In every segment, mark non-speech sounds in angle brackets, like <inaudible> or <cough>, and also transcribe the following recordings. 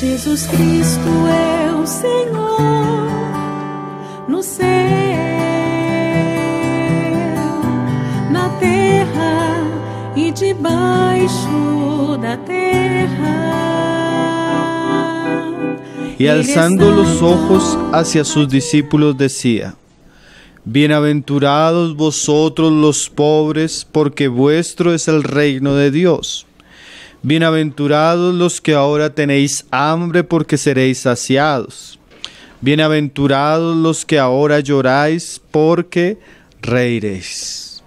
Jesus Cristo é Senhor no sé, na e y e Y alzando los ojos hacia sus discípulos decía, Bienaventurados vosotros los pobres, porque vuestro es el reino de Dios. Bienaventurados los que ahora tenéis hambre porque seréis saciados. Bienaventurados los que ahora lloráis porque reiréis.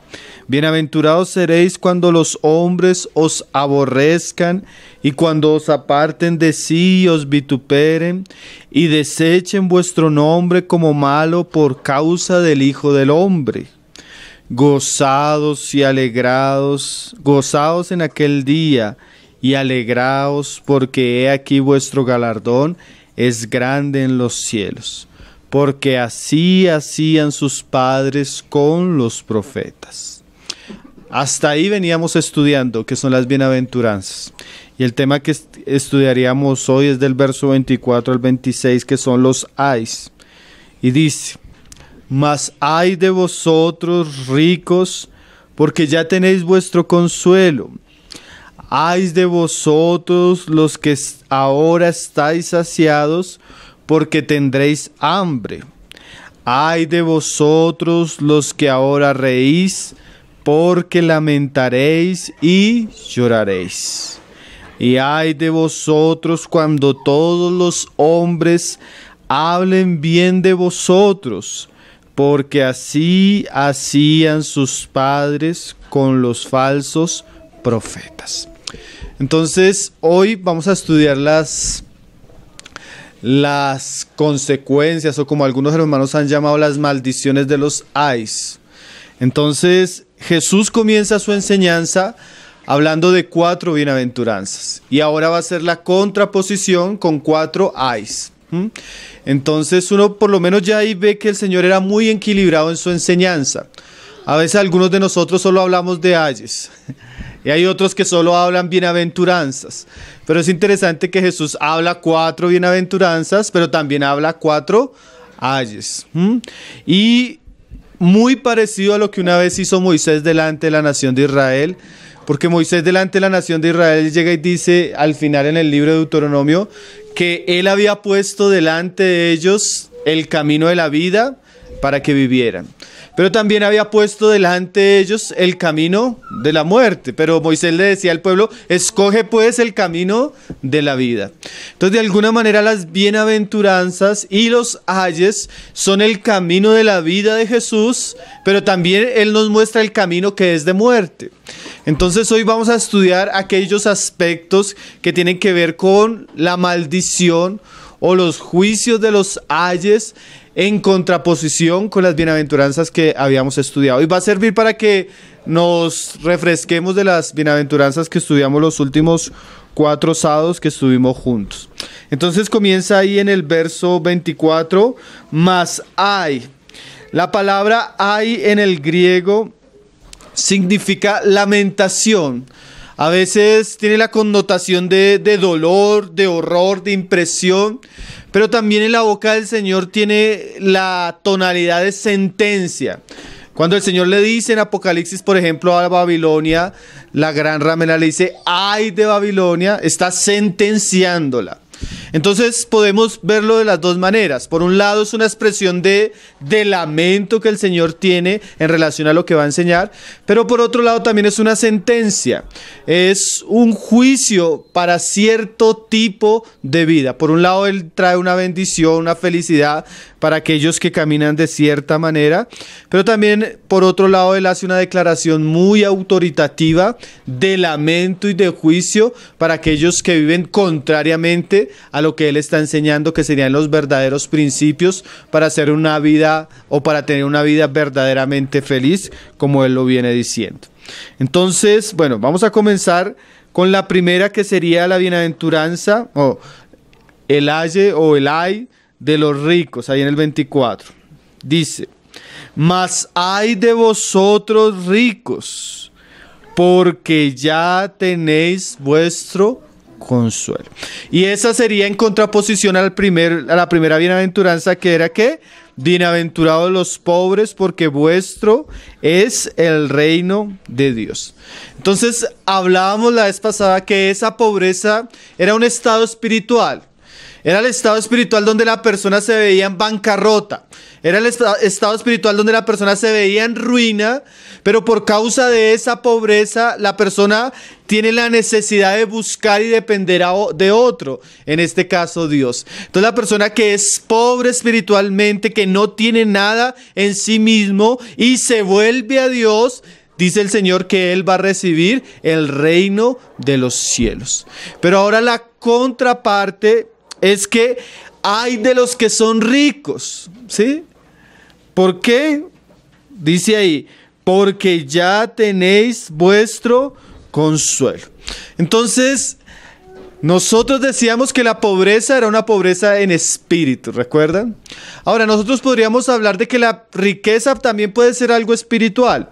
Bienaventurados seréis cuando los hombres os aborrezcan y cuando os aparten de sí y os vituperen y desechen vuestro nombre como malo por causa del Hijo del Hombre gozados y alegrados, gozados en aquel día y alegraos porque he aquí vuestro galardón es grande en los cielos, porque así hacían sus padres con los profetas. Hasta ahí veníamos estudiando, que son las bienaventuranzas. Y el tema que estudiaríamos hoy es del verso 24 al 26, que son los ais. Y dice, mas ay de vosotros ricos, porque ya tenéis vuestro consuelo. Ay de vosotros los que ahora estáis saciados, porque tendréis hambre. Ay de vosotros los que ahora reís, porque lamentaréis y lloraréis. Y ay de vosotros cuando todos los hombres hablen bien de vosotros, porque así hacían sus padres con los falsos profetas. Entonces, hoy vamos a estudiar las, las consecuencias o como algunos hermanos han llamado las maldiciones de los ais. Entonces, Jesús comienza su enseñanza hablando de cuatro bienaventuranzas y ahora va a ser la contraposición con cuatro ais. ¿Mm? Entonces uno por lo menos ya ahí ve que el Señor era muy equilibrado en su enseñanza. A veces algunos de nosotros solo hablamos de ayes. Y hay otros que solo hablan bienaventuranzas. Pero es interesante que Jesús habla cuatro bienaventuranzas, pero también habla cuatro ayes. Y muy parecido a lo que una vez hizo Moisés delante de la nación de Israel, porque Moisés delante de la nación de Israel llega y dice al final en el libro de Deuteronomio que él había puesto delante de ellos el camino de la vida para que vivieran. Pero también había puesto delante de ellos el camino de la muerte. Pero Moisés le decía al pueblo, escoge pues el camino de la vida. Entonces, de alguna manera, las bienaventuranzas y los ayes son el camino de la vida de Jesús, pero también Él nos muestra el camino que es de muerte. Entonces, hoy vamos a estudiar aquellos aspectos que tienen que ver con la maldición o los juicios de los ayes en contraposición con las bienaventuranzas que habíamos estudiado. Y va a servir para que nos refresquemos de las bienaventuranzas que estudiamos los últimos cuatro sábados que estuvimos juntos. Entonces comienza ahí en el verso 24, más hay. La palabra hay en el griego significa lamentación. A veces tiene la connotación de, dolor, de horror, de impresión, pero también en la boca del Señor tiene la tonalidad de sentencia. Cuando el Señor le dice en Apocalipsis, por ejemplo, a Babilonia, la gran ramera le dice, ay de Babilonia, está sentenciándola. Entonces podemos verlo de las dos maneras. Por un lado es una expresión de, lamento que el Señor tiene en relación a lo que va a enseñar, pero por otro lado también es una sentencia, es un juicio para cierto tipo de vida. Por un lado Él trae una bendición, una felicidad para aquellos que caminan de cierta manera, pero también por otro lado Él hace una declaración muy autoritativa de lamento y de juicio para aquellos que viven contrariamente a lo que él está enseñando que serían los verdaderos principios para hacer una vida o para tener una vida verdaderamente feliz, como él lo viene diciendo. Entonces, bueno, vamos a comenzar con la primera que sería la bienaventuranza o el aye o el ay de los ricos, ahí en el 24. Dice, mas ay de vosotros ricos, porque ya tenéis vuestro consuelo. Y esa sería en contraposición al primer, a la primera bienaventuranza que era que bienaventurados los pobres porque vuestro es el reino de Dios. Entonces hablábamos la vez pasada que esa pobreza era un estado espiritual. Era el estado espiritual donde la persona se veía en bancarrota, era el estado espiritual donde la persona se veía en ruina, pero por causa de esa pobreza, la persona tiene la necesidad de buscar y depender de otro, en este caso Dios. Entonces la persona que es pobre espiritualmente, que no tiene nada en sí mismo y se vuelve a Dios, dice el Señor que Él va a recibir el reino de los cielos. Pero ahora la contraparte es que hay de los que son ricos, ¿sí? ¿Por qué? Dice ahí, porque ya tenéis vuestro consuelo. Entonces, nosotros decíamos que la pobreza era una pobreza en espíritu, ¿recuerdan? Ahora, nosotros podríamos hablar de que la riqueza también puede ser algo espiritual,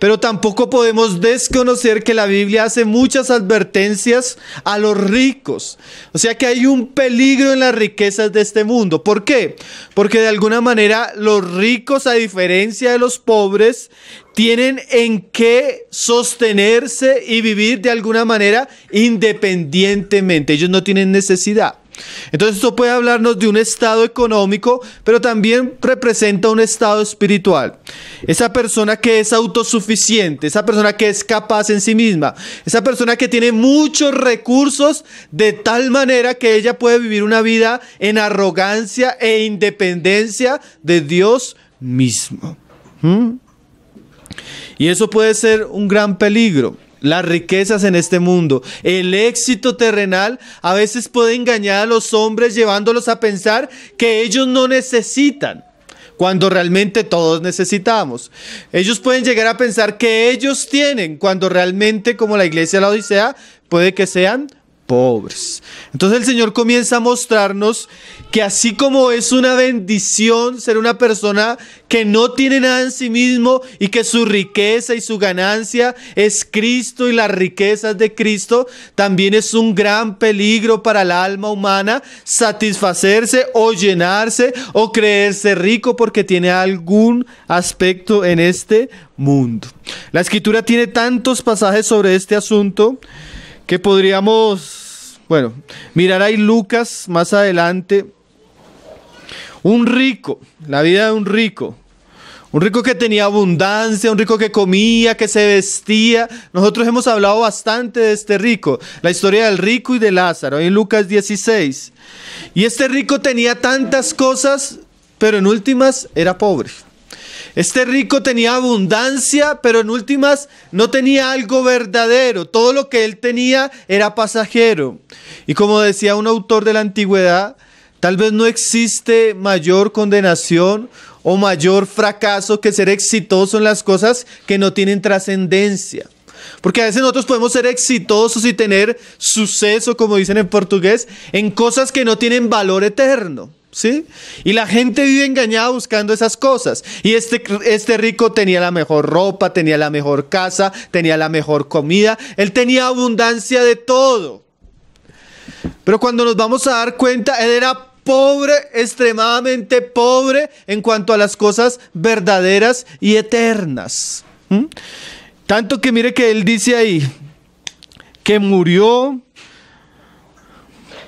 pero tampoco podemos desconocer que la Biblia hace muchas advertencias a los ricos. O sea que hay un peligro en las riquezas de este mundo. ¿Por qué? Porque de alguna manera los ricos, a diferencia de los pobres, tienen en qué sostenerse y vivir de alguna manera independientemente. Ellos no tienen necesidad. Entonces esto puede hablarnos de un estado económico, pero también representa un estado espiritual. Esa persona que es autosuficiente, esa persona que es capaz en sí misma, esa persona que tiene muchos recursos de tal manera que ella puede vivir una vida en arrogancia e independencia de Dios mismo. ¿Mm? Y eso puede ser un gran peligro. Las riquezas en este mundo, el éxito terrenal a veces puede engañar a los hombres llevándolos a pensar que ellos no necesitan, cuando realmente todos necesitamos. Ellos pueden llegar a pensar que ellos tienen, cuando realmente, como la iglesia de la Odisea, puede que sean pobres. Entonces el Señor comienza a mostrarnos que así como es una bendición ser una persona que no tiene nada en sí mismo y que su riqueza y su ganancia es Cristo y las riquezas de Cristo, también es un gran peligro para la alma humana satisfacerse o llenarse o creerse rico porque tiene algún aspecto en este mundo. La escritura tiene tantos pasajes sobre este asunto que podríamos, bueno, mirar ahí Lucas más adelante. Un rico, la vida de un rico. Un rico que tenía abundancia, un rico que comía, que se vestía. Nosotros hemos hablado bastante de este rico, la historia del rico y de Lázaro, en Lucas 16. Y este rico tenía tantas cosas, pero en últimas era pobre. Este rico tenía abundancia, pero en últimas no tenía algo verdadero. Todo lo que él tenía era pasajero. Y como decía un autor de la antigüedad, tal vez no existe mayor condenación o mayor fracaso que ser exitoso en las cosas que no tienen trascendencia. Porque a veces nosotros podemos ser exitosos y tener suceso, como dicen en portugués, en cosas que no tienen valor eterno. Y la gente vive engañada buscando esas cosas. Y este, este rico tenía la mejor ropa, tenía la mejor casa, tenía la mejor comida, él tenía abundancia de todo. Pero cuando nos vamos a dar cuenta, él era pobre, extremadamente pobre en cuanto a las cosas verdaderas y eternas. ¿Mm? Tanto que mire que él dice ahí, que murió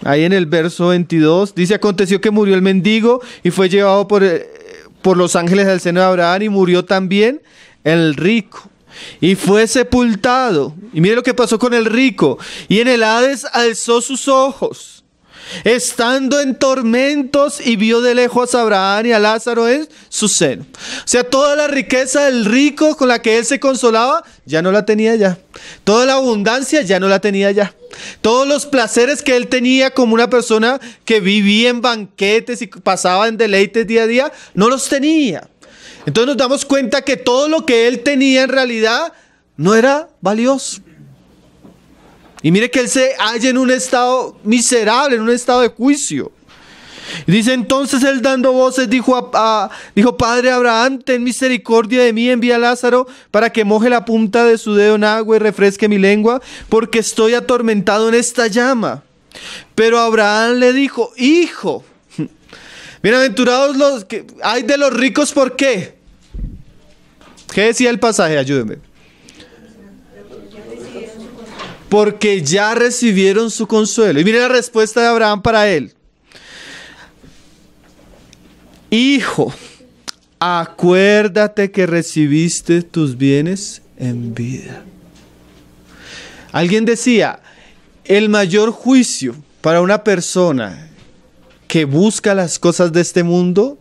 Ahí en el verso 22 dice, aconteció que murió el mendigo y fue llevado por, eh, por los ángeles al seno de Abraham y murió también el rico y fue sepultado. Y mire lo que pasó con el rico. Y en el Hades alzó sus ojos estando en tormentos y vio de lejos a Abraham y a Lázaro en su seno. O sea, toda la riqueza del rico con la que él se consolaba, ya no la tenía ya. Toda la abundancia ya no la tenía ya. Todos los placeres que él tenía como una persona que vivía en banquetes y pasaba en deleites día a día, no los tenía. Entonces nos damos cuenta que todo lo que él tenía en realidad no era valioso. Y mire que él se halla en un estado miserable, en un estado de juicio. Dice entonces él dando voces, dijo, a, Padre Abraham, ten misericordia de mí, envía a Lázaro para que moje la punta de su dedo en agua y refresque mi lengua, porque estoy atormentado en esta llama. Pero Abraham le dijo, Hijo, bienaventurados los que hay de los ricos, ¿por qué? ¿Qué decía el pasaje? ayúdeme porque ya recibieron su consuelo. Y mire la respuesta de Abraham para él. Hijo, acuérdate que recibiste tus bienes en vida. Alguien decía, el mayor juicio para una persona que busca las cosas de este mundo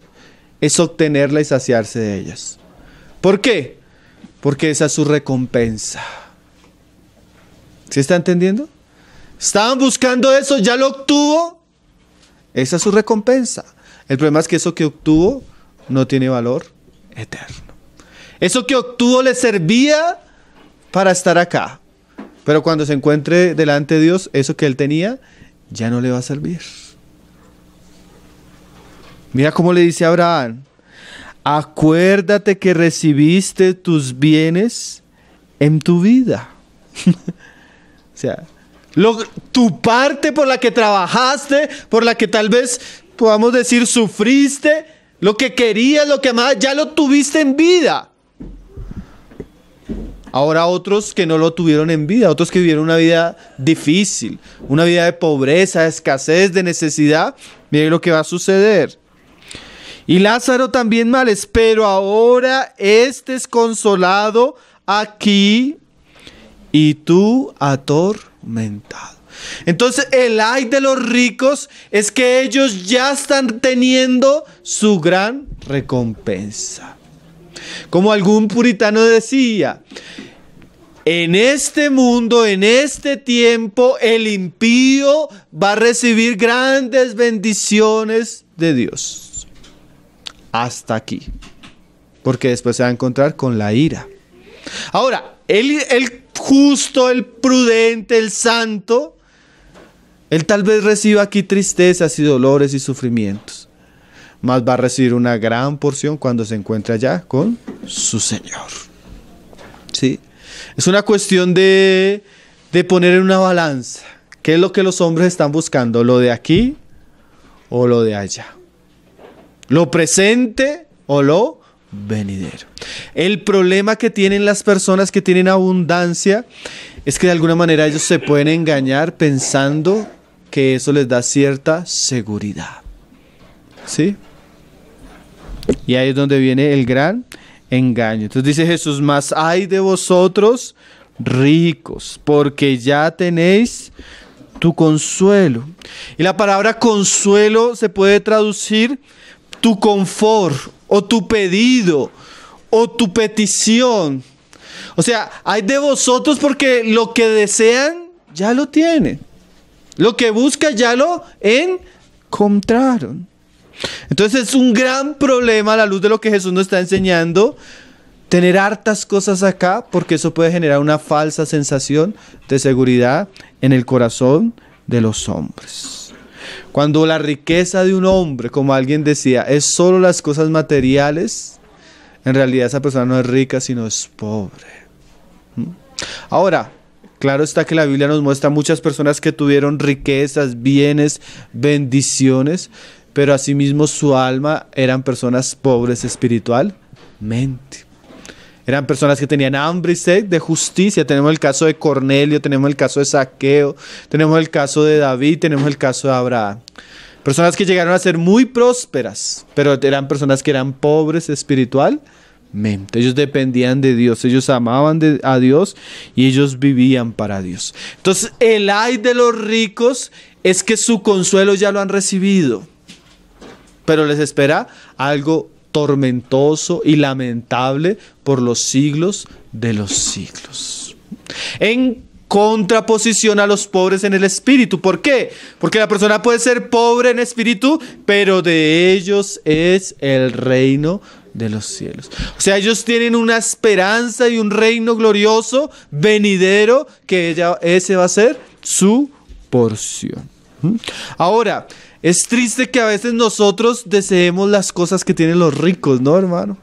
es obtenerla y saciarse de ellas. ¿Por qué? Porque esa es su recompensa. ¿Se está entendiendo? Estaban buscando eso, ya lo obtuvo. Esa es su recompensa. El problema es que eso que obtuvo no tiene valor eterno. Eso que obtuvo le servía para estar acá. Pero cuando se encuentre delante de Dios, eso que él tenía ya no le va a servir. Mira cómo le dice Abraham, acuérdate que recibiste tus bienes en tu vida. <laughs> O sea, tu parte por la que trabajaste, por la que tal vez podamos decir sufriste, lo que querías, lo que amabas, ya lo tuviste en vida. Ahora otros que no lo tuvieron en vida, otros que vivieron una vida difícil, una vida de pobreza, de escasez, de necesidad, miren lo que va a suceder. Y Lázaro también mal pero ahora este es consolado aquí y tú atormentado. Entonces el ay de los ricos es que ellos ya están teniendo su gran recompensa. Como algún puritano decía, en este mundo, en este tiempo, el impío va a recibir grandes bendiciones de Dios. Hasta aquí. Porque después se va a encontrar con la ira. Ahora, el él justo, el prudente, el santo, él tal vez reciba aquí tristezas y dolores y sufrimientos, mas va a recibir una gran porción cuando se encuentre allá con su Señor. ¿Sí? Es una cuestión de, de poner en una balanza. ¿Qué es lo que los hombres están buscando? ¿Lo de aquí o lo de allá? ¿Lo presente o lo venidero. El problema que tienen las personas que tienen abundancia es que de alguna manera ellos se pueden engañar pensando que eso les da cierta seguridad. ¿Sí? Y ahí es donde viene el gran engaño. Entonces dice Jesús, más hay de vosotros ricos, porque ya tenéis tu consuelo. Y la palabra consuelo se puede traducir tu confort o tu pedido o tu petición. O sea, hay de vosotros porque lo que desean ya lo tienen. Lo que busca ya lo encontraron. Entonces es un gran problema a la luz de lo que Jesús nos está enseñando. Tener hartas cosas acá porque eso puede generar una falsa sensación de seguridad en el corazón de los hombres. Cuando la riqueza de un hombre, como alguien decía, es solo las cosas materiales, en realidad esa persona no es rica, sino es pobre. ¿Mm? Ahora, claro está que la Biblia nos muestra muchas personas que tuvieron riquezas, bienes, bendiciones, pero asimismo su alma eran personas pobres espiritualmente. Eran personas que tenían hambre y sed de justicia. Tenemos el caso de Cornelio, tenemos el caso de Saqueo, tenemos el caso de David, tenemos el caso de Abraham. Personas que llegaron a ser muy prósperas, pero eran personas que eran pobres espiritualmente. Ellos dependían de Dios, ellos amaban a Dios y ellos vivían para Dios. Entonces, el ay de los ricos es que su consuelo ya lo han recibido, pero les espera algo tormentoso y lamentable por los siglos de los siglos. En contraposición a los pobres en el espíritu. ¿Por qué? Porque la persona puede ser pobre en espíritu, pero de ellos es el reino de los cielos. O sea, ellos tienen una esperanza y un reino glorioso, venidero, que ese va a ser su porción. Ahora, es triste que a veces nosotros deseemos las cosas que tienen los ricos, ¿no, hermano?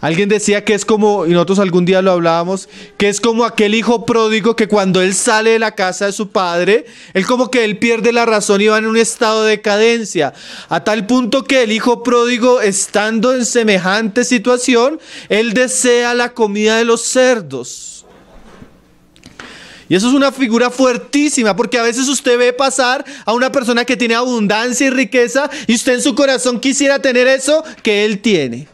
Alguien decía que es como, y nosotros algún día lo hablábamos, que es como aquel hijo pródigo que cuando él sale de la casa de su padre, él como que él pierde la razón y va en un estado de decadencia. A tal punto que el hijo pródigo, estando en semejante situación, él desea la comida de los cerdos. Y eso es una figura fuertísima, porque a veces usted ve pasar a una persona que tiene abundancia y riqueza y usted en su corazón quisiera tener eso que él tiene.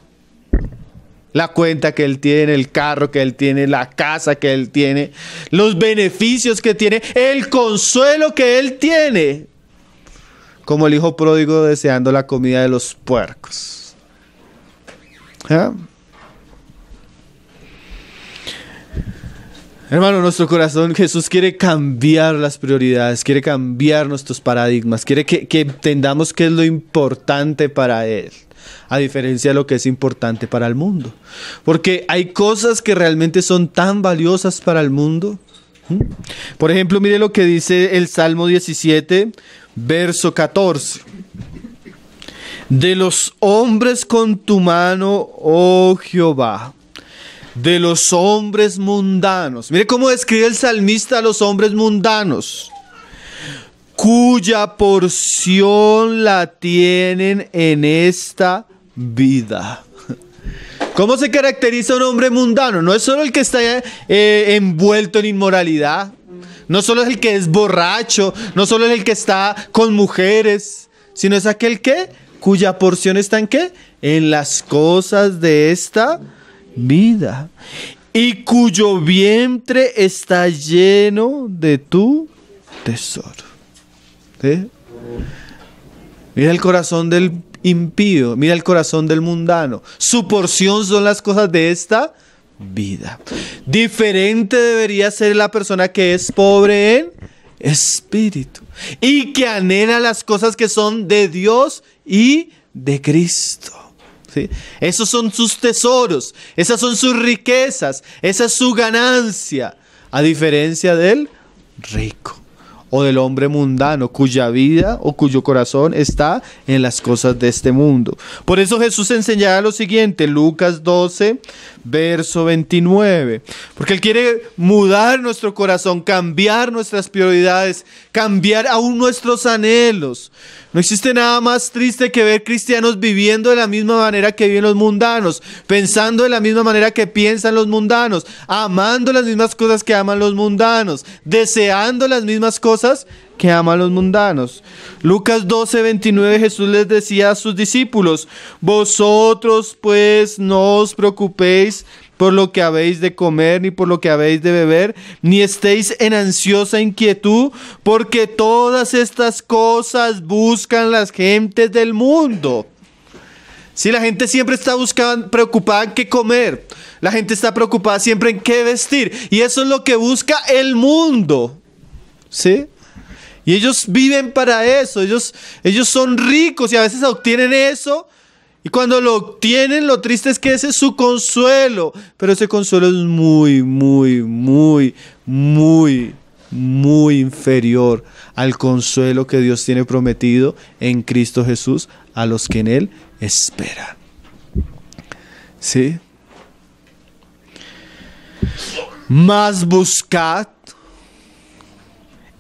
La cuenta que él tiene, el carro que él tiene, la casa que él tiene, los beneficios que tiene, el consuelo que él tiene. Como el hijo pródigo deseando la comida de los puercos. ¿Ah? Hermano, nuestro corazón, Jesús quiere cambiar las prioridades, quiere cambiar nuestros paradigmas, quiere que, que entendamos qué es lo importante para Él a diferencia de lo que es importante para el mundo. Porque hay cosas que realmente son tan valiosas para el mundo. Por ejemplo, mire lo que dice el Salmo 17, verso 14. De los hombres con tu mano, oh Jehová, de los hombres mundanos. Mire cómo describe el salmista a los hombres mundanos, cuya porción la tienen en esta vida. <laughs> ¿Cómo se caracteriza un hombre mundano? No es solo el que está eh, envuelto en inmoralidad, no solo es el que es borracho, no solo es el que está con mujeres, sino es aquel que cuya porción está en qué? En las cosas de esta vida y cuyo vientre está lleno de tu tesoro. Mira el corazón del impío, mira el corazón del mundano. Su porción son las cosas de esta vida. Diferente debería ser la persona que es pobre en espíritu y que anhela las cosas que son de Dios y de Cristo. Esos son sus tesoros, esas son sus riquezas, esa es su ganancia, a diferencia del rico o del hombre mundano cuya vida o cuyo corazón está en las cosas de este mundo. Por eso Jesús enseñará lo siguiente, Lucas 12, verso 29, porque Él quiere mudar nuestro corazón, cambiar nuestras prioridades, cambiar aún nuestros anhelos. No existe nada más triste que ver cristianos viviendo de la misma manera que viven los mundanos, pensando de la misma manera que piensan los mundanos, amando las mismas cosas que aman los mundanos, deseando las mismas cosas que aman los mundanos. Lucas 12, 29 Jesús les decía a sus discípulos, vosotros pues no os preocupéis por lo que habéis de comer, ni por lo que habéis de beber, ni estéis en ansiosa inquietud, porque todas estas cosas buscan las gentes del mundo. Si la gente siempre está buscando, preocupada en qué comer, la gente está preocupada siempre en qué vestir, y eso es lo que busca el mundo. ¿Sí? Y ellos viven para eso, ellos, ellos son ricos y a veces obtienen eso y cuando lo obtienen, lo triste es que ese es su consuelo. Pero ese consuelo es muy, muy, muy, muy, muy inferior al consuelo que Dios tiene prometido en Cristo Jesús a los que en Él esperan. ¿Sí? Más buscad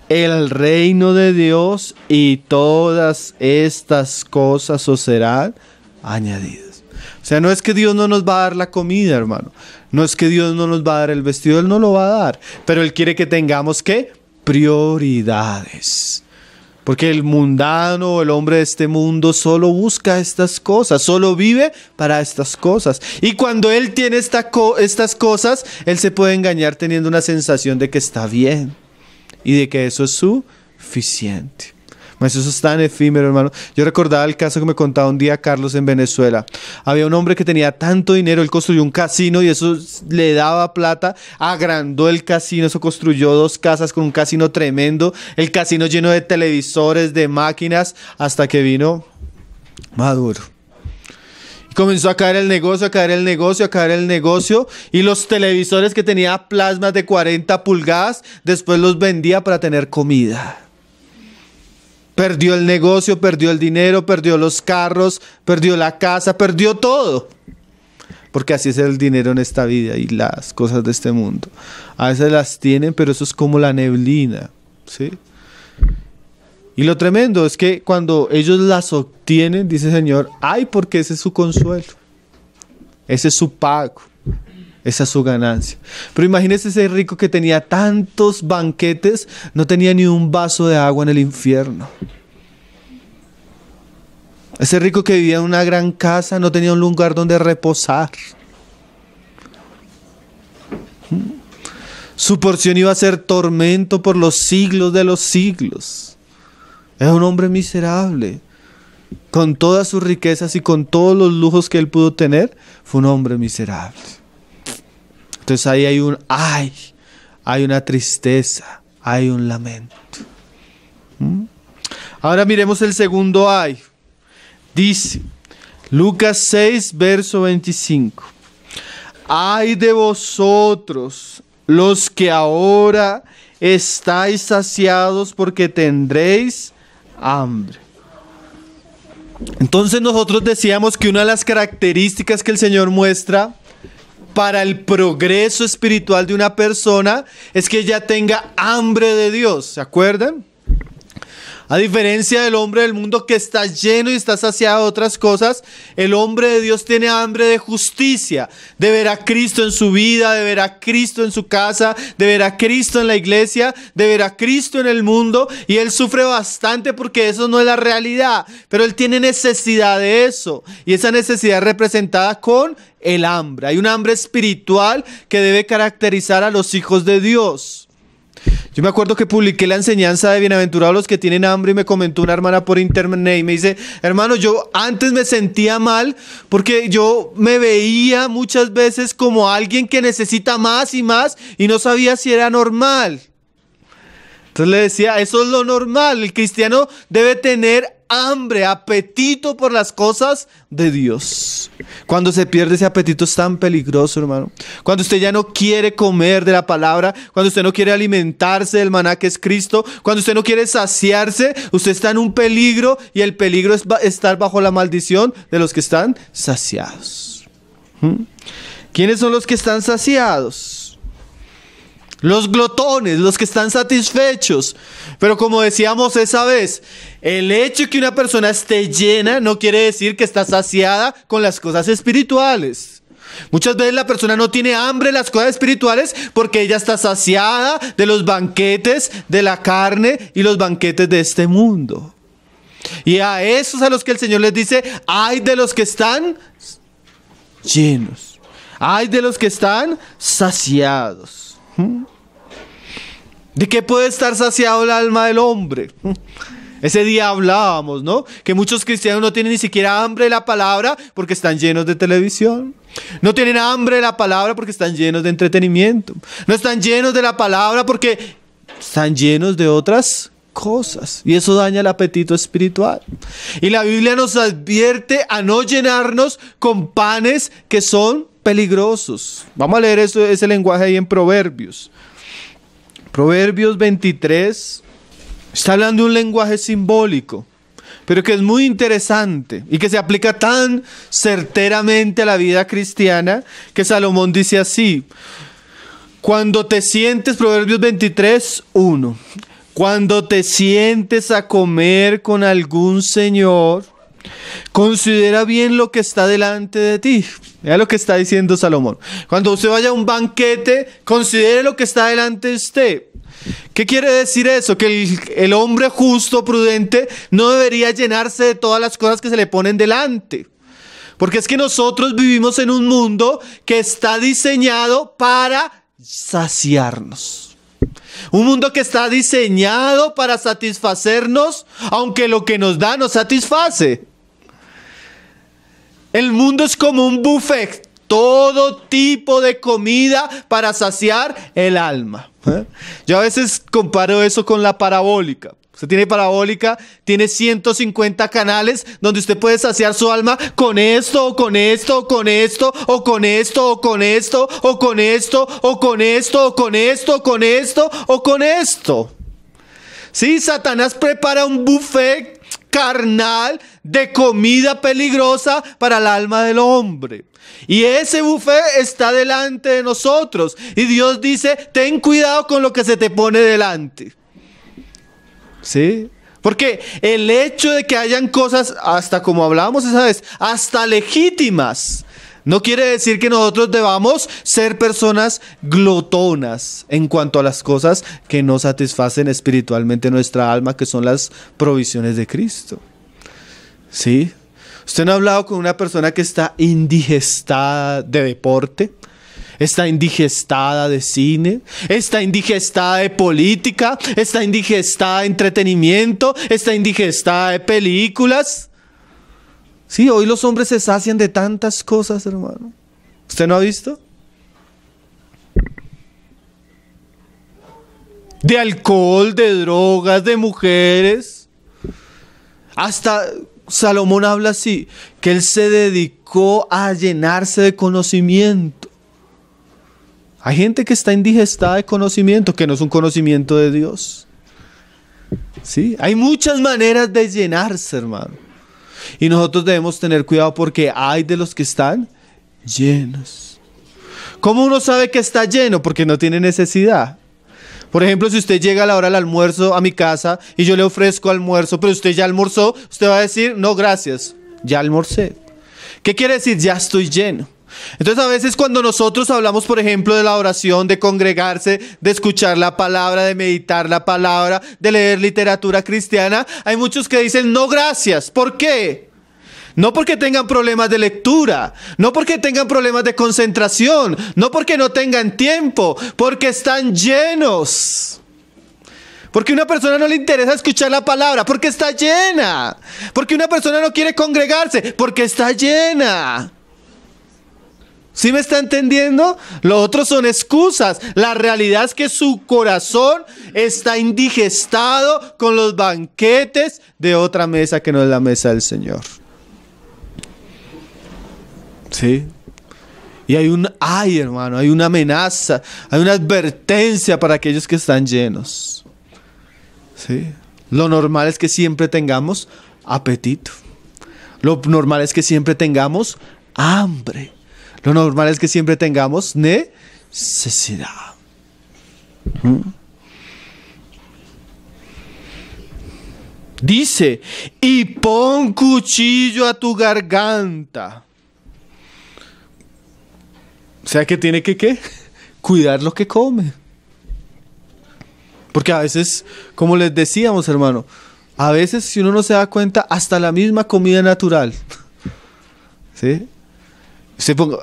el reino de Dios y todas estas cosas os serán añadidas. O sea, no es que Dios no nos va a dar la comida, hermano. No es que Dios no nos va a dar el vestido, Él no lo va a dar. Pero Él quiere que tengamos ¿qué? prioridades. Porque el mundano, el hombre de este mundo, solo busca estas cosas, solo vive para estas cosas. Y cuando él tiene estas cosas, él se puede engañar teniendo una sensación de que está bien y de que eso es suficiente eso es tan efímero, hermano. Yo recordaba el caso que me contaba un día Carlos en Venezuela. Había un hombre que tenía tanto dinero, él construyó un casino y eso le daba plata, agrandó el casino, eso construyó dos casas con un casino tremendo, el casino lleno de televisores, de máquinas, hasta que vino Maduro comenzó a caer el negocio, a caer el negocio, a caer el negocio. Y los televisores que tenía plasmas de 40 pulgadas, después los vendía para tener comida. Perdió el negocio, perdió el dinero, perdió los carros, perdió la casa, perdió todo. Porque así es el dinero en esta vida y las cosas de este mundo. A veces las tienen, pero eso es como la neblina. ¿sí? Y lo tremendo es que cuando ellos las obtienen, dice el Señor, ay, porque ese es su consuelo. Ese es su pago. Esa es su ganancia. Pero imagínese ese rico que tenía tantos banquetes, no tenía ni un vaso de agua en el infierno. Ese rico que vivía en una gran casa, no tenía un lugar donde reposar. Su porción iba a ser tormento por los siglos de los siglos. Es un hombre miserable. Con todas sus riquezas y con todos los lujos que él pudo tener, fue un hombre miserable. Entonces ahí hay un ay, hay una tristeza, hay un lamento. ¿Mm? Ahora miremos el segundo ay. Dice Lucas 6, verso 25. Ay de vosotros los que ahora estáis saciados porque tendréis hambre. Entonces nosotros decíamos que una de las características que el Señor muestra para el progreso espiritual de una persona es que ella tenga hambre de Dios, ¿se acuerdan? A diferencia del hombre del mundo que está lleno y está saciado de otras cosas, el hombre de Dios tiene hambre de justicia, de ver a Cristo en su vida, de ver a Cristo en su casa, de ver a Cristo en la iglesia, de ver a Cristo en el mundo. Y él sufre bastante porque eso no es la realidad, pero él tiene necesidad de eso. Y esa necesidad representada con el hambre. Hay un hambre espiritual que debe caracterizar a los hijos de Dios. Yo me acuerdo que publiqué la enseñanza de Bienaventurados los que tienen hambre y me comentó una hermana por internet y me dice, hermano, yo antes me sentía mal porque yo me veía muchas veces como alguien que necesita más y más y no sabía si era normal le decía, eso es lo normal, el cristiano debe tener hambre, apetito por las cosas de Dios. Cuando se pierde ese apetito es tan peligroso, hermano. Cuando usted ya no quiere comer de la palabra, cuando usted no quiere alimentarse del maná que es Cristo, cuando usted no quiere saciarse, usted está en un peligro y el peligro es estar bajo la maldición de los que están saciados. ¿Mm? ¿Quiénes son los que están saciados? los glotones, los que están satisfechos. Pero como decíamos esa vez, el hecho que una persona esté llena no quiere decir que está saciada con las cosas espirituales. Muchas veces la persona no tiene hambre en las cosas espirituales porque ella está saciada de los banquetes de la carne y los banquetes de este mundo. Y a esos a los que el Señor les dice, hay de los que están llenos, hay de los que están saciados. ¿Mm? ¿De qué puede estar saciado el alma del hombre? ¿Mm? Ese día hablábamos, ¿no? Que muchos cristianos no tienen ni siquiera hambre de la palabra porque están llenos de televisión. No tienen hambre de la palabra porque están llenos de entretenimiento. No están llenos de la palabra porque están llenos de otras cosas. Y eso daña el apetito espiritual. Y la Biblia nos advierte a no llenarnos con panes que son peligrosos. Vamos a leer eso, ese lenguaje ahí en Proverbios. Proverbios 23 está hablando de un lenguaje simbólico, pero que es muy interesante y que se aplica tan certeramente a la vida cristiana que Salomón dice así. Cuando te sientes, Proverbios 23, 1. Cuando te sientes a comer con algún señor, Considera bien lo que está delante de ti. Mira lo que está diciendo Salomón. Cuando usted vaya a un banquete, considere lo que está delante de usted. ¿Qué quiere decir eso? Que el, el hombre justo, prudente, no debería llenarse de todas las cosas que se le ponen delante. Porque es que nosotros vivimos en un mundo que está diseñado para saciarnos. Un mundo que está diseñado para satisfacernos, aunque lo que nos da nos satisface. El mundo es como un buffet. Todo tipo de comida para saciar el alma. ¿eh? Yo a veces comparo eso con la parabólica. Usted tiene parabólica, tiene 150 canales donde usted puede saciar su alma con esto, o con esto, o con esto, o con esto, o con esto, o con esto, o con esto, o con esto, o con esto, o con esto. Sí, Satanás prepara un buffet carnal de comida peligrosa para el alma del hombre. Y ese buffet está delante de nosotros. Y Dios dice, ten cuidado con lo que se te pone delante. ¿Sí? Porque el hecho de que hayan cosas, hasta como hablábamos esa vez, hasta legítimas, no quiere decir que nosotros debamos ser personas glotonas en cuanto a las cosas que no satisfacen espiritualmente nuestra alma, que son las provisiones de Cristo. ¿Sí? ¿Usted no ha hablado con una persona que está indigestada de deporte? está indigestada de cine, está indigestada de política, está indigestada de entretenimiento, está indigestada de películas. Sí, hoy los hombres se sacian de tantas cosas, hermano. ¿Usted no ha visto? De alcohol, de drogas, de mujeres. Hasta Salomón habla así, que él se dedicó a llenarse de conocimiento. Hay gente que está indigestada de conocimiento, que no es un conocimiento de Dios. Sí, hay muchas maneras de llenarse, hermano. Y nosotros debemos tener cuidado porque hay de los que están llenos. ¿Cómo uno sabe que está lleno? Porque no tiene necesidad. Por ejemplo, si usted llega a la hora del almuerzo a mi casa y yo le ofrezco almuerzo, pero usted ya almorzó, usted va a decir, no, gracias, ya almorcé. ¿Qué quiere decir? Ya estoy lleno. Entonces a veces cuando nosotros hablamos, por ejemplo, de la oración, de congregarse, de escuchar la palabra, de meditar la palabra, de leer literatura cristiana, hay muchos que dicen, no gracias, ¿por qué? No porque tengan problemas de lectura, no porque tengan problemas de concentración, no porque no tengan tiempo, porque están llenos. Porque una persona no le interesa escuchar la palabra, porque está llena. Porque una persona no quiere congregarse, porque está llena. ¿Sí me está entendiendo? Lo otros son excusas. La realidad es que su corazón está indigestado con los banquetes de otra mesa que no es la mesa del Señor. ¿Sí? Y hay un, ay hermano, hay una amenaza, hay una advertencia para aquellos que están llenos. ¿Sí? Lo normal es que siempre tengamos apetito. Lo normal es que siempre tengamos hambre. Lo normal es que siempre tengamos necesidad. ¿Mm? Dice, y pon cuchillo a tu garganta. O sea que tiene que ¿qué? cuidar lo que come. Porque a veces, como les decíamos, hermano, a veces si uno no se da cuenta, hasta la misma comida natural. <laughs> ¿Sí?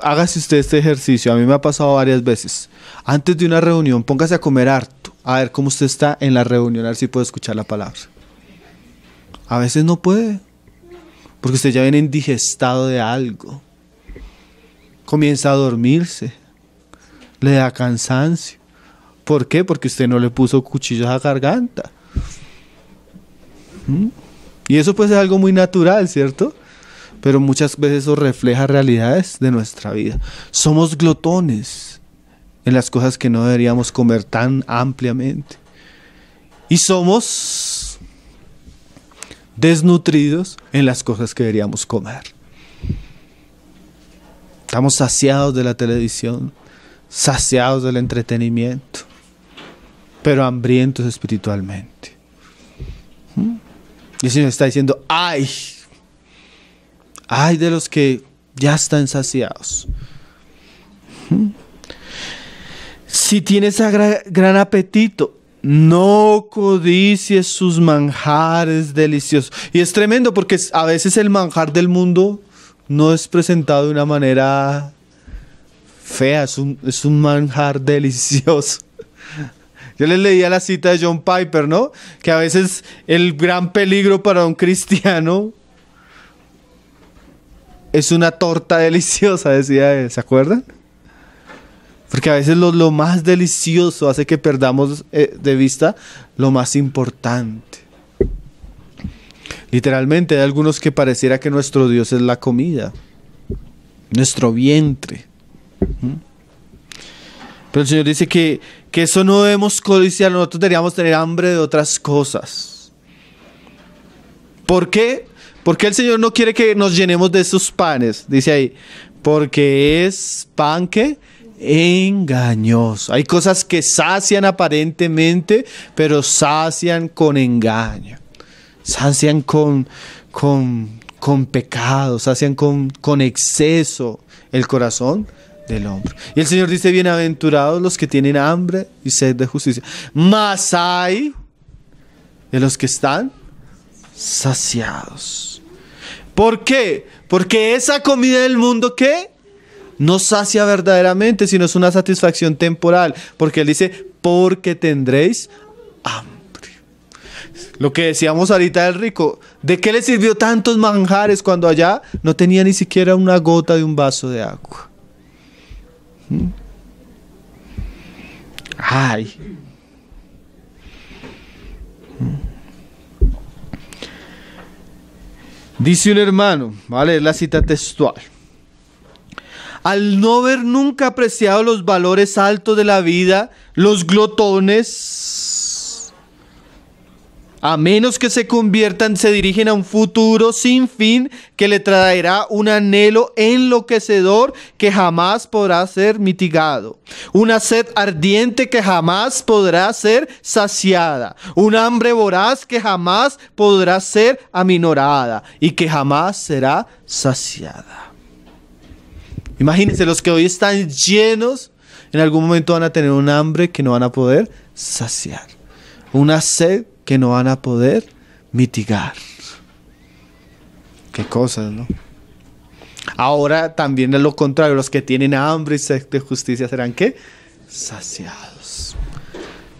hágase usted este ejercicio, a mí me ha pasado varias veces. Antes de una reunión, póngase a comer harto, a ver cómo usted está en la reunión, a ver si puede escuchar la palabra. A veces no puede, porque usted ya viene indigestado de algo. Comienza a dormirse, le da cansancio. ¿Por qué? Porque usted no le puso cuchillos a garganta. ¿Mm? Y eso puede ser algo muy natural, ¿cierto? pero muchas veces eso refleja realidades de nuestra vida. Somos glotones en las cosas que no deberíamos comer tan ampliamente. Y somos desnutridos en las cosas que deberíamos comer. Estamos saciados de la televisión, saciados del entretenimiento, pero hambrientos espiritualmente. ¿Mm? Y el Señor está diciendo, ay, Ay de los que ya están saciados. Si tienes gran apetito, no codicies sus manjares deliciosos. Y es tremendo porque a veces el manjar del mundo no es presentado de una manera fea, es un, manjar <laughs> delicioso. Yo les leía la cita de John Piper, ¿no? Que a veces el gran peligro para un cristiano es una torta <laughs> deliciosa, decía él, ¿se acuerdan? Porque a veces lo, más delicioso hace que perdamos eh, de vista lo más importante. Literalmente hay algunos que pareciera que nuestro Dios es la comida, nuestro vientre. ¿Mm? Pero el Señor dice que, que eso no debemos codiciar, nosotros deberíamos tener hambre de otras cosas. ¿Por qué? ¿Por qué el Señor no quiere que nos llenemos de sus panes? Dice ahí, porque es pan que engañoso. Hay cosas que sacian aparentemente, pero sacian con engaño. Sacian con, con, con pecado, sacian con, con exceso el corazón del hombre. Y el Señor dice, bienaventurados los que tienen hambre y sed de justicia. Más hay de los que están saciados. ¿Por qué? Porque esa comida del mundo, que No sacia verdaderamente, sino es una satisfacción temporal. Porque él dice, porque tendréis hambre. Lo que decíamos ahorita del rico, ¿de qué le sirvió tantos manjares cuando allá no tenía ni siquiera una gota de un vaso de agua? ¿Mm? Ay, Dice un hermano, vale, es la cita textual. Al no haber nunca apreciado los valores altos de la vida, los glotones a menos que se conviertan, se dirigen a un futuro sin fin que le traerá un anhelo enloquecedor que jamás podrá ser mitigado, una sed ardiente que jamás podrá ser saciada, un hambre voraz que jamás podrá ser aminorada y que jamás será saciada. Imagínense, los que hoy están llenos, en algún momento van a tener un hambre que no van a poder saciar, una sed que no van a poder mitigar. Qué cosas, ¿no? Ahora también es lo contrario, los que tienen hambre y sed de justicia serán qué? Saciados.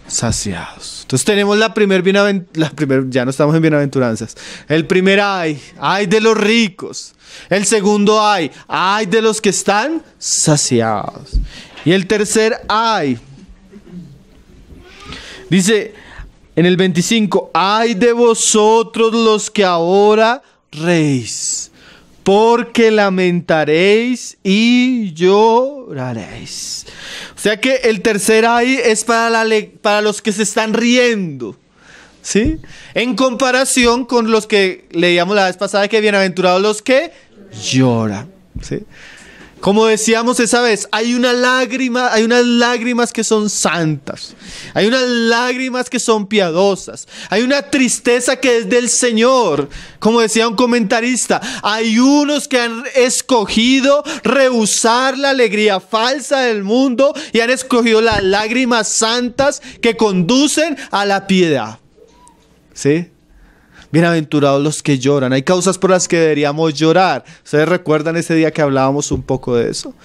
Saciados. Entonces tenemos la primera, bienaventuranza, ya no estamos en bienaventuranzas. El primer ay, ay de los ricos. El segundo ay, ay de los que están saciados. Y el tercer ay. Dice, en el 25, hay de vosotros los que ahora reís, porque lamentaréis y lloraréis. O sea que el tercer ay es para, para los que se están riendo. ¿Sí? En comparación con los que leíamos la vez pasada que bienaventurados los que lloran. ¿Sí? Como decíamos esa vez, hay una lágrima, hay unas lágrimas que son santas, hay unas lágrimas que son piadosas, hay una tristeza que es del Señor. Como decía un comentarista, hay unos que han escogido rehusar la alegría falsa del mundo y han escogido las lágrimas santas que conducen a la piedad. ¿Sí? Bienaventurados los que lloran. Hay causas por las que deberíamos llorar. Ustedes recuerdan ese día que hablábamos un poco de eso.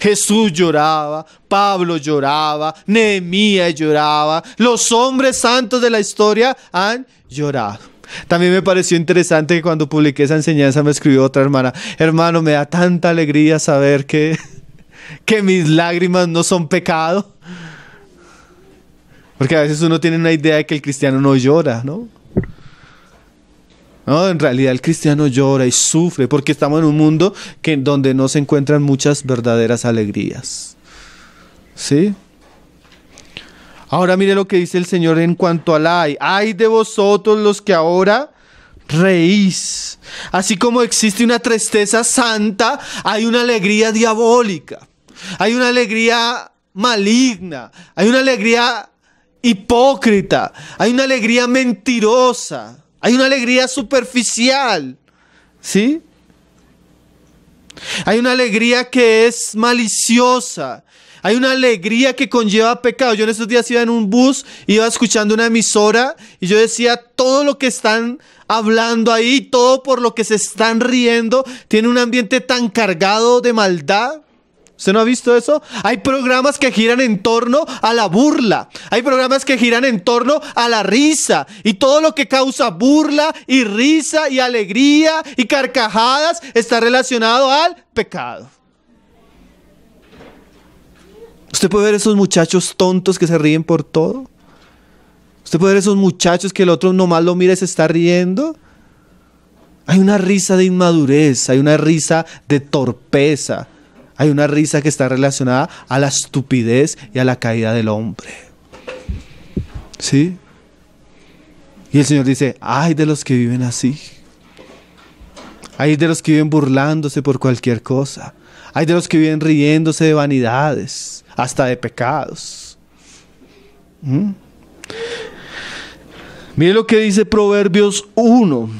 Jesús lloraba, Pablo lloraba, Nehemías lloraba, los hombres santos de la historia han llorado. También me pareció interesante que cuando publiqué esa enseñanza me escribió otra hermana, hermano, me da tanta alegría saber que, que mis lágrimas no son pecado. Porque a veces uno tiene una idea de que el cristiano no llora, ¿no? No, en realidad el cristiano llora y sufre porque estamos en un mundo que, donde no se encuentran muchas verdaderas alegrías. ¿Sí? Ahora mire lo que dice el Señor en cuanto al ay. Ay de vosotros los que ahora reís. Así como existe una tristeza santa, hay una alegría diabólica. Hay una alegría maligna. Hay una alegría hipócrita. Hay una alegría mentirosa. Hay una alegría superficial, ¿sí? Hay una alegría que es maliciosa. Hay una alegría que conlleva pecado. Yo en estos días iba en un bus, iba escuchando una emisora y yo decía, todo lo que están hablando ahí, todo por lo que se están riendo, tiene un ambiente tan cargado de maldad. ¿Usted no ha visto eso? Hay programas que giran en torno a la burla. Hay programas que giran en torno a la risa. Y todo lo que causa burla y risa y alegría y carcajadas está relacionado al pecado. Usted puede ver esos muchachos tontos que se ríen por todo. Usted puede ver esos muchachos que el otro nomás lo mira y se está riendo. Hay una risa de inmadurez, hay una risa de torpeza hay una risa que está relacionada a la estupidez y a la caída del hombre. ¿Sí? Y el Señor dice, ay de los que viven así. Hay de los que viven burlándose por cualquier cosa. Hay de los que viven riéndose de vanidades, hasta de pecados. ¿Mm? Mire lo que dice Proverbios 1,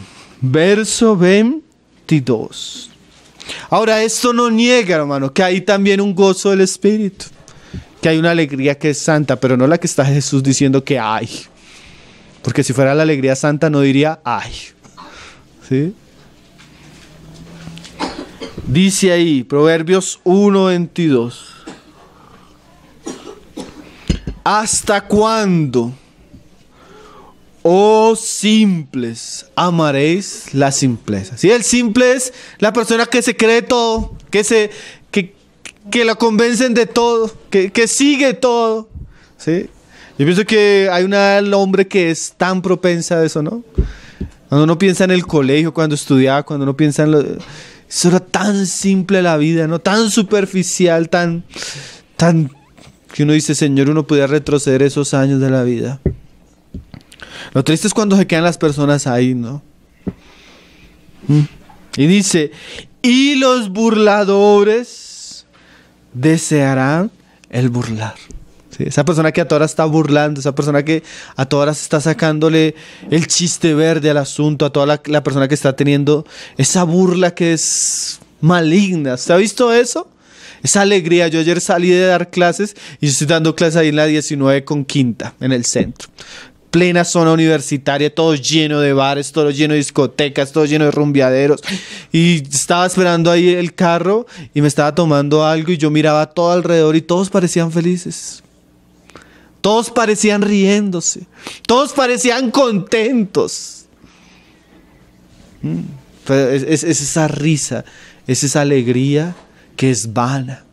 verso 22. Ahora, esto no niega, hermano, que hay también un gozo del Espíritu, que hay una alegría que es santa, pero no la que está Jesús diciendo que hay. Porque si fuera la alegría santa no diría ay. Dice ahí, Proverbios 1:22. ¿Hasta cuándo? Oh simples, amaréis la simpleza. Si El simple es la persona que se cree todo, que se que, la convencen de todo, que, sigue todo. ¿Sí? Yo pienso que hay un hombre que es tan propensa a eso, ¿no? Cuando uno piensa en el colegio, cuando estudiaba, cuando uno piensa en lo... Eso era tan simple la vida, ¿no? Tan superficial, tan... tan... Que uno dice, Señor, uno podía retroceder esos años de la vida. Lo triste es cuando se quedan las personas ahí, ¿no? Mm. Y dice, y los burladores desearán el burlar. Esa persona que a todas está burlando, esa persona que a todas está sacándole el chiste verde al asunto, a toda la, persona que está teniendo esa burla que es maligna. se ha visto eso? Esa alegría. Yo ayer salí de dar clases y estoy dando clases ahí en la 19 con quinta, en el centro plena zona universitaria, todo lleno de bares, todo lleno de discotecas, todo lleno de rumbiaderos. Y estaba esperando ahí el carro y me estaba tomando algo y yo miraba todo alrededor y todos parecían felices. Todos parecían riéndose. Todos parecían contentos. Mm, es, es esa risa, es esa alegría que es vana,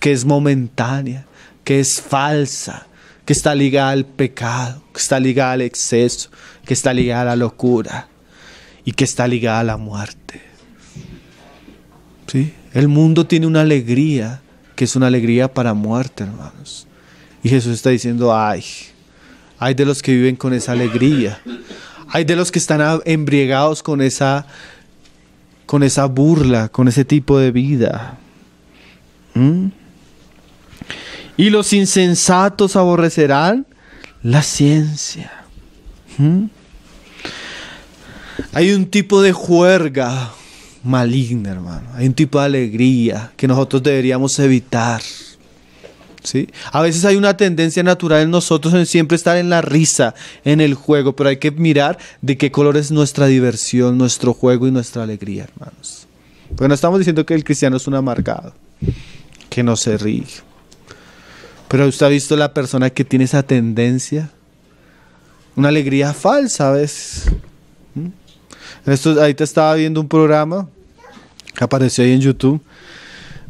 que es momentánea, que es falsa está ligada al pecado, que está ligada al exceso, que está ligada a la locura y que está ligada a la muerte. ¿Sí? El mundo tiene una alegría que es una alegría para muerte, hermanos. Y Jesús está diciendo, ay, hay de los que viven con esa alegría, hay de los que están embriagados con esa, con esa burla, con ese tipo de vida. ¿Mm? Y los insensatos aborrecerán la ciencia. ¿Mm? Hay un tipo de juerga maligna, hermano. Hay un tipo de alegría que nosotros deberíamos evitar. ¿Sí? A veces hay una tendencia natural en nosotros en siempre estar en la risa, en el juego, pero hay que mirar de qué color es nuestra diversión, nuestro juego y nuestra alegría, hermanos. Porque no estamos diciendo que el cristiano es un amargado, que no se ríe. Pero usted ha visto la persona que tiene esa tendencia. Una alegría falsa a veces. ¿Mm? Esto, ahí te estaba viendo un programa que apareció ahí en YouTube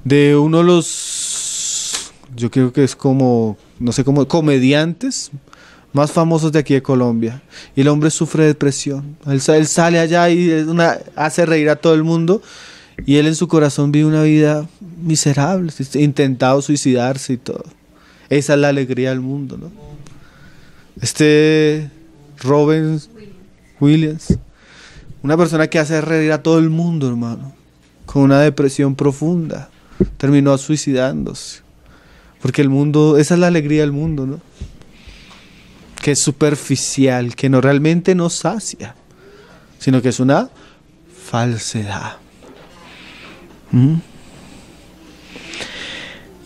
de uno de los, yo creo que es como, no sé cómo, comediantes más famosos de aquí de Colombia. Y el hombre sufre depresión. Él, sale allá y hace reír a todo el mundo. Y él en su corazón vive una vida miserable, intentado suicidarse y todo. Esa es la alegría del mundo, ¿no? Este Robin Williams, una persona que hace reír a todo el mundo, hermano, con una depresión profunda, terminó suicidándose. Porque el mundo, esa es la alegría del mundo, ¿no? Que es superficial, que no realmente Nos sacia, sino que es una falsedad.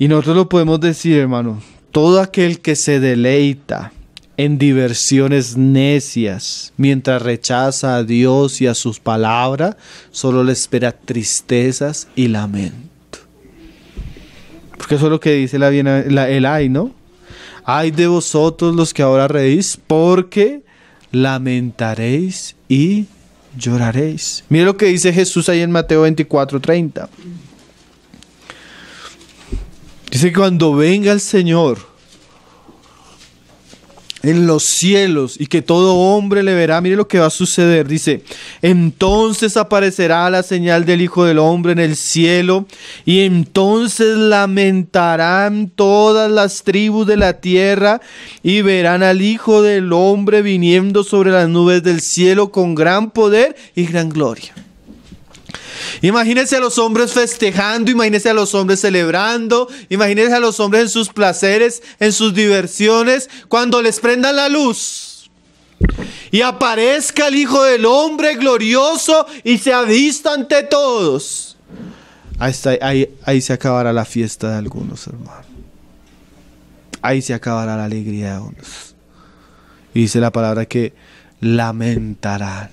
Y nosotros lo podemos decir, hermano, todo aquel que se deleita en diversiones necias, mientras rechaza a Dios y a sus palabras, solo le espera tristezas y lamento. Porque eso es lo que dice la, el ay, ¿no? Ay de vosotros los que ahora reís, porque lamentaréis y lloraréis. Mira lo que dice Jesús ahí en Mateo 24, 30. Dice cuando venga el Señor en los cielos y que todo hombre le verá, mire lo que va a suceder. Dice, entonces aparecerá la señal del Hijo del Hombre en el cielo y entonces lamentarán todas las tribus de la tierra y verán al Hijo del Hombre viniendo sobre las nubes del cielo con gran poder y gran gloria. Imagínense a los hombres festejando, imagínense a los hombres celebrando, imagínense a los hombres en sus placeres, en sus diversiones, cuando les prendan la luz. Y aparezca el Hijo del Hombre glorioso y se avista ante todos. ahí, se acabará la fiesta de algunos, hermanos. Ahí se acabará la alegría de algunos. Y dice la palabra que lamentarán.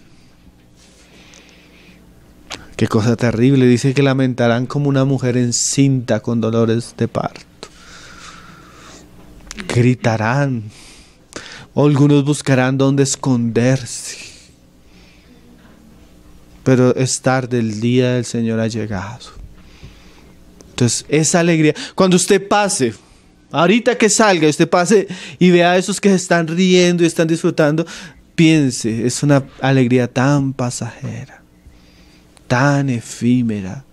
Qué cosa terrible. Dice que lamentarán como una mujer encinta con dolores de parto. Gritarán. Algunos buscarán dónde esconderse. Pero es tarde, el día del Señor ha llegado. Entonces, esa alegría. Cuando usted pase, ahorita que salga, usted pase y vea a esos que se están riendo y están disfrutando, piense, es una alegría tan pasajera tan efímera,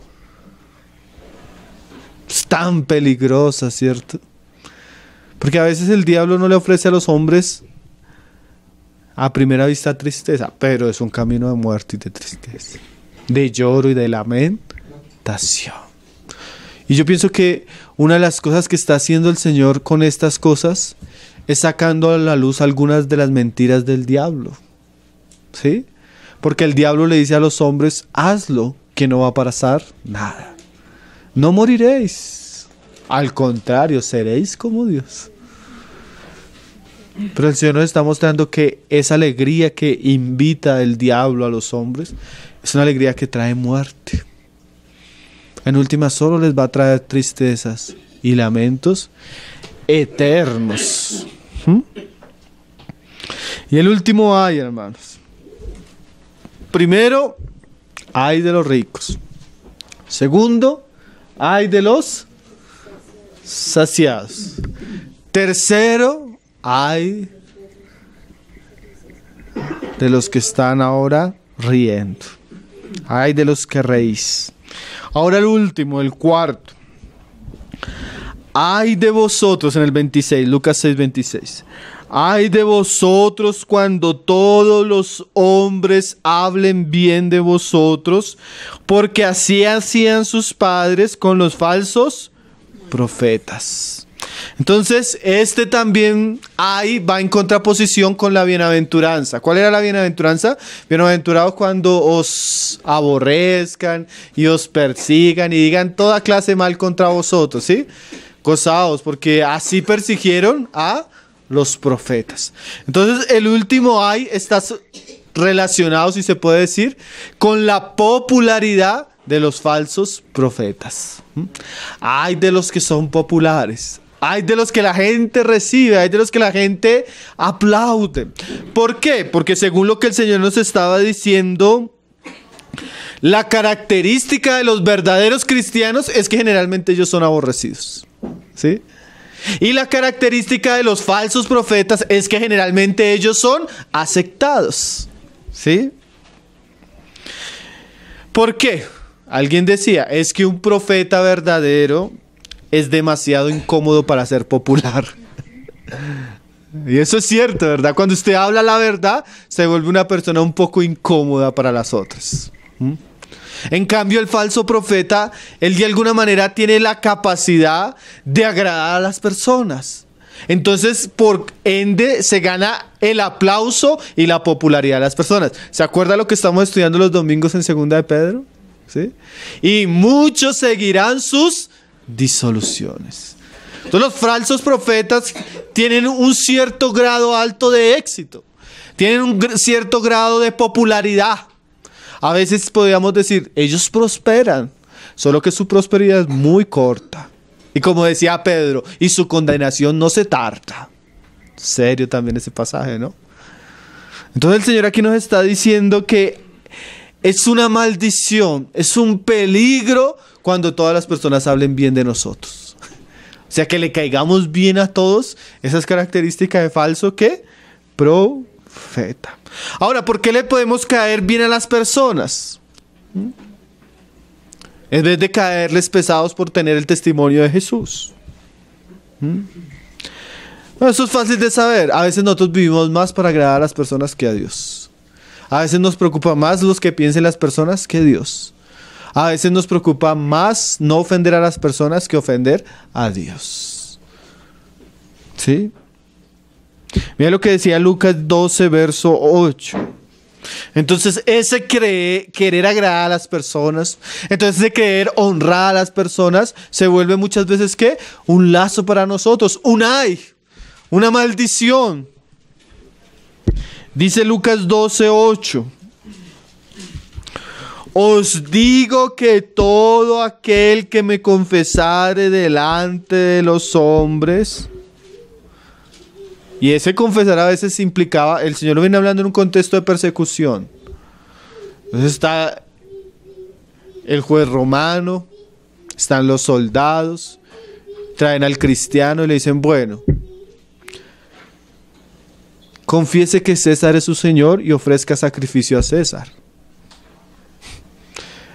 tan peligrosa, ¿cierto? Porque a veces el diablo no le ofrece a los hombres a primera vista tristeza, pero es un camino de muerte y de tristeza, de lloro y de lamentación. Y yo pienso que una de las cosas que está haciendo el Señor con estas cosas es sacando a la luz algunas de las mentiras del diablo. ¿Sí? Porque el diablo le dice a los hombres, hazlo, que no va a pasar nada. No moriréis. Al contrario, seréis como Dios. Pero el Señor nos está mostrando que esa alegría que invita el diablo a los hombres es una alegría que trae muerte. En última solo les va a traer tristezas y lamentos eternos. ¿Mm? Y el último hay, hermanos. Primero, hay de los ricos. Segundo, hay de los saciados. Tercero, hay de los que están ahora riendo. Hay de los que reís. Ahora el último, el cuarto. Hay de vosotros en el 26, Lucas 6, 26. Ay de vosotros cuando todos los hombres hablen bien de vosotros, porque así hacían sus padres con los falsos profetas. Entonces, este también ahí va en contraposición con la bienaventuranza. ¿Cuál era la bienaventuranza? Bienaventurados cuando os aborrezcan y os persigan y digan toda clase mal contra vosotros, ¿sí? Gozaos, porque así persiguieron a los profetas. Entonces, el último hay está relacionado, si se puede decir, con la popularidad de los falsos profetas. Hay ¿Mm? de los que son populares. Hay de los que la gente recibe, hay de los que la gente aplaude. ¿Por qué? Porque según lo que el Señor nos estaba diciendo, la característica de los verdaderos cristianos es que generalmente ellos son aborrecidos. ¿Sí? Y la característica de los falsos profetas es que generalmente ellos son aceptados. ¿Sí? ¿Por qué? Alguien decía, es que un profeta verdadero es demasiado incómodo para ser popular. <laughs> y eso es cierto, ¿verdad? Cuando usted habla la verdad, se vuelve una persona un poco incómoda para las otras. ¿Mm? En cambio, el falso profeta, él de alguna manera tiene la capacidad de agradar a las personas. Entonces, por ende, se gana el aplauso y la popularidad de las personas. ¿Se acuerda lo que estamos estudiando los domingos en Segunda de Pedro? ¿Sí? Y muchos seguirán sus disoluciones. Entonces, los falsos profetas tienen un cierto grado alto de éxito, tienen un cierto grado de popularidad. A veces podríamos decir, ellos prosperan, solo que su prosperidad es muy corta. Y como decía Pedro, y su condenación no se tarda. Serio también ese pasaje, ¿no? Entonces el Señor aquí nos está diciendo que es una maldición, es un peligro cuando todas las personas hablen bien de nosotros. O sea, que le caigamos bien a todos esas características de falso que pro profeta. Ahora, ¿por qué le podemos caer bien a las personas? ¿Mm? En vez de caerles pesados por tener el testimonio de Jesús. ¿Mm? eso es fácil de saber. A veces nosotros vivimos más para agradar a las personas que a Dios. A veces nos preocupa más los que piensen las personas que Dios. A veces nos preocupa más no ofender a las personas que ofender a Dios. ¿Sí? Mira lo que decía Lucas 12, verso 8. Entonces, ese querer agradar a las personas, entonces de querer honrar a las personas, se vuelve muchas veces que un lazo para nosotros, un ay, una maldición. Dice Lucas 12, 8. Os digo que todo aquel que me confesare delante de los hombres, y ese confesar a veces implicaba, el Señor lo viene hablando en un contexto de persecución. Entonces está el juez romano, están los soldados, traen al cristiano y le dicen, bueno, confiese que César es su Señor y ofrezca sacrificio a César.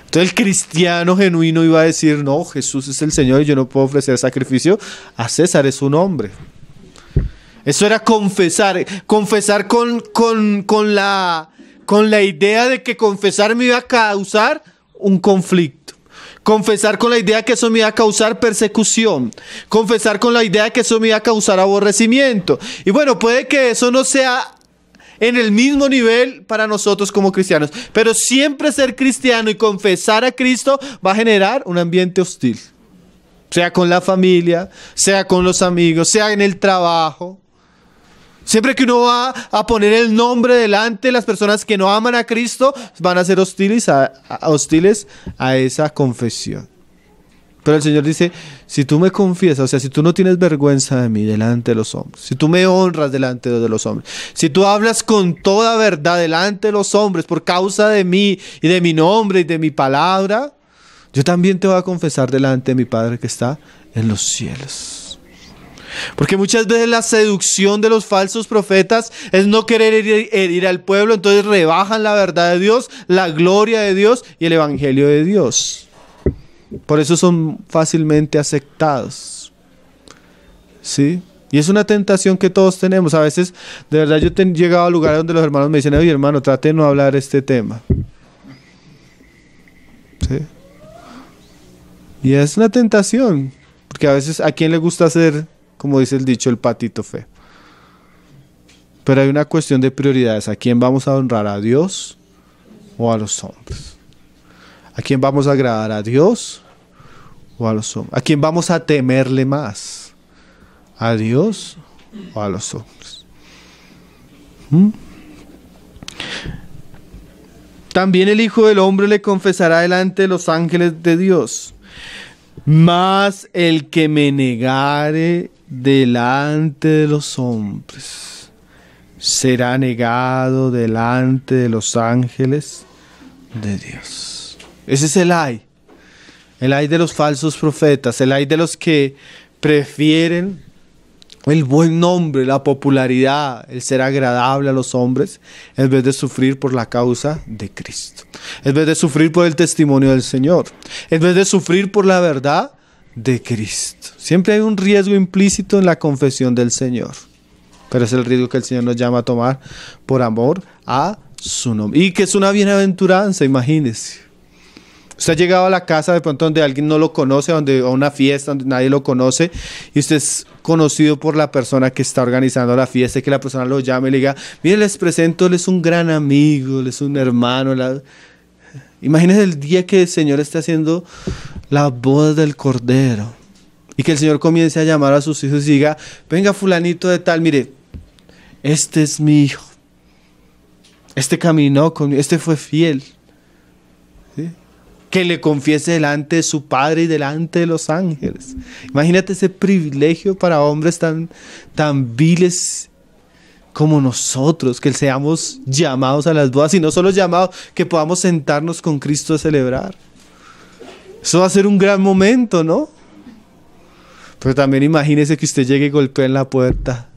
Entonces el cristiano genuino iba a decir, no, Jesús es el Señor y yo no puedo ofrecer sacrificio, a César es un hombre. Eso era confesar, confesar con, la, la idea de que confesar me iba a causar un conflicto. Confesar con la idea que eso me iba a causar persecución. Confesar con la idea que eso me iba a causar aborrecimiento. Y bueno, puede que eso no sea en el mismo nivel para nosotros como cristianos. Pero siempre ser cristiano y confesar a Cristo va a generar un ambiente hostil. Sea con la familia, sea con los amigos, sea en el trabajo. Siempre que uno va a poner el nombre delante, las personas que no aman a Cristo van a ser hostiles a, hostiles a esa confesión. Pero el Señor dice, si tú me confiesas, o sea, si tú no tienes vergüenza de mí delante de los hombres, si tú me honras delante de los hombres, si tú hablas con toda verdad delante de los hombres por causa de mí y de mi nombre y de mi palabra, yo también te voy a confesar delante de mi Padre que está en los cielos. Porque muchas veces la seducción de los falsos profetas es no querer herir, al pueblo, entonces rebajan la verdad de Dios, la gloria de Dios y el evangelio de Dios. Por eso son fácilmente aceptados. ¿Sí? Y es una tentación que todos tenemos. A veces, de verdad, yo he llegado a lugares donde los hermanos me dicen, oye hermano, trate de no hablar este tema. ¿Sí? Y es una tentación, porque a veces a quién le gusta hacer como dice el dicho, el patito fe. Pero hay una cuestión de prioridades. ¿A quién vamos a honrar? ¿A Dios o a los hombres? ¿A quién vamos a agradar? ¿A Dios o a los hombres? ¿A quién vamos a temerle más? ¿A Dios o a los hombres? ¿Mm? También el Hijo del Hombre le confesará delante de los ángeles de Dios. Más el que me negare delante de los hombres, será negado delante de los ángeles de Dios. Ese es el ay. El ay de los falsos profetas, el ay de los que prefieren el buen nombre, la popularidad, el ser agradable a los hombres, en vez de sufrir por la causa de Cristo, en vez de sufrir por el testimonio del Señor, en vez de sufrir por la verdad, de Cristo. Siempre hay un riesgo implícito en la confesión del Señor, pero es el riesgo que el Señor nos llama a tomar por amor a su nombre. Y que es una bienaventuranza, imagínese. Usted ha llegado a la casa de pronto donde alguien no lo conoce, donde a una fiesta donde nadie lo conoce, y usted es conocido por la persona que está organizando la fiesta, y que la persona lo llame y le diga, mire, les presento, él es un gran amigo, él es un hermano. La... Imagínese el día que el Señor esté haciendo la boda del Cordero y que el Señor comience a llamar a sus hijos y diga, venga fulanito de tal, mire, este es mi hijo, este caminó conmigo, este fue fiel. Que le confiese delante de su Padre y delante de los ángeles. Imagínate ese privilegio para hombres tan, tan viles como nosotros, que seamos llamados a las bodas y no solo llamados, que podamos sentarnos con Cristo a celebrar. Eso va a ser un gran momento, ¿no? Pero también imagínese que usted llegue y golpee en la puerta.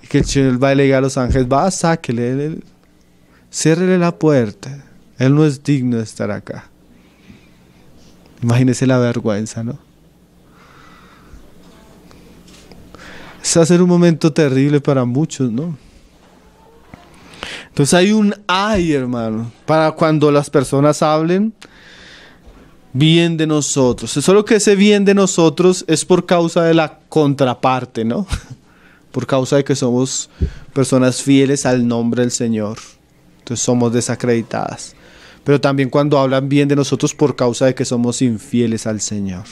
Y que el Señor va a llegar a los ángeles, va, sáquele, él, la puerta. Él no es digno de estar acá. Imagínese la vergüenza, ¿no? a ser un momento terrible para muchos, ¿no? Entonces hay un ay, hermano, para cuando las personas hablen bien de nosotros. Solo que ese bien de nosotros es por causa de la contraparte, ¿no? <laughs> Por causa de que somos personas fieles al nombre del Señor. Entonces somos desacreditadas. Pero también cuando hablan bien de nosotros por causa de que somos infieles al Señor.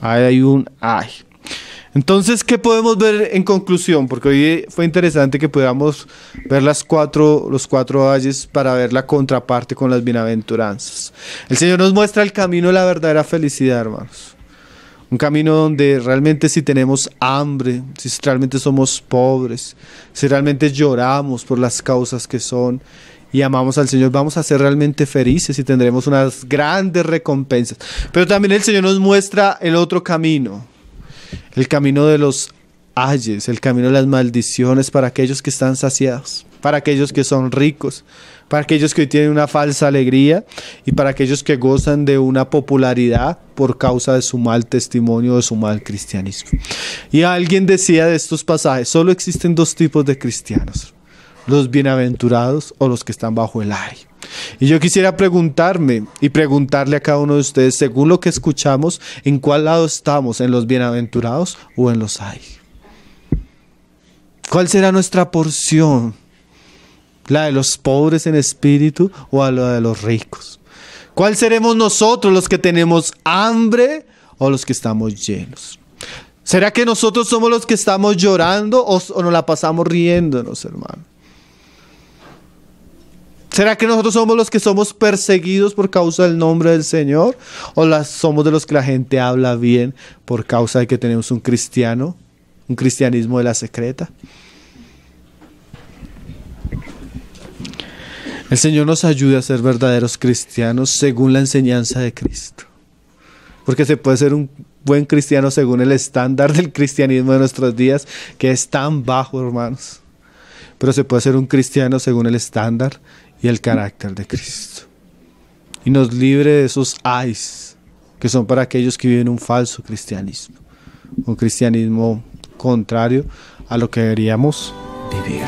hay un ay. Entonces, ¿qué podemos ver en conclusión? Porque hoy fue interesante que pudiéramos ver las cuatro, los cuatro valles para ver la contraparte con las bienaventuranzas. El Señor nos muestra el camino de la verdadera felicidad, hermanos. Un camino donde realmente si tenemos hambre, si realmente somos pobres, si realmente lloramos por las causas que son y amamos al Señor, vamos a ser realmente felices y tendremos unas grandes recompensas. Pero también el Señor nos muestra el otro camino el camino de los ayes, el camino de las maldiciones para aquellos que están saciados, para aquellos que son ricos, para aquellos que tienen una falsa alegría y para aquellos que gozan de una popularidad por causa de su mal testimonio, de su mal cristianismo. Y alguien decía de estos pasajes, solo existen dos tipos de cristianos, los bienaventurados o los que están bajo el aire. Y yo quisiera preguntarme y preguntarle a cada uno de ustedes, según lo que escuchamos, ¿en cuál lado estamos? ¿En los bienaventurados o en los ay. ¿Cuál será nuestra porción? ¿La de los pobres en espíritu o la de los ricos? ¿Cuál seremos nosotros los que tenemos hambre o los que estamos llenos? ¿Será que nosotros somos los que estamos llorando o, o nos la pasamos riéndonos, hermano? ¿Será que nosotros somos los que somos perseguidos por causa del nombre del Señor? ¿O las, somos de los que la gente habla bien por causa de que tenemos un cristiano? ¿Un cristianismo de la secreta? El Señor nos ayude a ser verdaderos cristianos según la enseñanza de Cristo. Porque se puede ser un buen cristiano según el estándar del cristianismo de nuestros días, que es tan bajo, hermanos. Pero se puede ser un cristiano según el estándar y el carácter de Cristo. Y nos libre de esos ais que son para aquellos que viven un falso cristianismo, un cristianismo contrario a lo que deberíamos vivir.